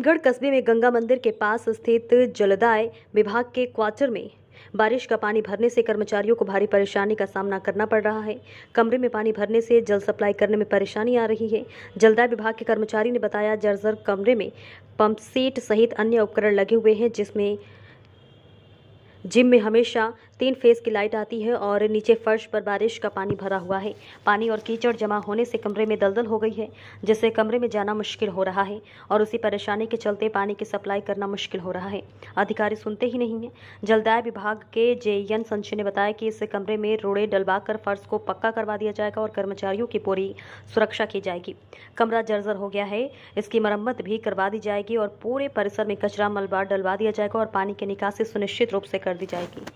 आजमगढ़ कस्बे में गंगा मंदिर के पास स्थित जलदाय विभाग के क्वार्टर में बारिश का पानी भरने से कर्मचारियों को भारी परेशानी का सामना करना पड़ रहा है कमरे में पानी भरने से जल सप्लाई करने में परेशानी आ रही है जलदाय विभाग के कर्मचारी ने बताया जर्जर कमरे में पंप सेट सहित अन्य उपकरण लगे हुए हैं जिसमें जिम में हमेशा तीन फेज की लाइट आती है और नीचे फर्श पर बारिश का पानी भरा हुआ है पानी और कीचड़ जमा होने से कमरे में दलदल हो गई है जिससे कमरे में जाना मुश्किल हो रहा है और उसी परेशानी के चलते पानी की सप्लाई करना मुश्किल हो रहा है अधिकारी सुनते ही नहीं है जलदाय विभाग के एन संचय ने बताया कि इस कमरे में रोड़े डलवा कर फर्श को पक्का करवा दिया जाएगा और कर्मचारियों की पूरी सुरक्षा की जाएगी कमरा जर्जर हो गया है इसकी मरम्मत भी करवा दी जाएगी और पूरे परिसर में कचरा मलबा डलवा दिया जाएगा और पानी की निकासी सुनिश्चित रूप से कर दी जाएगी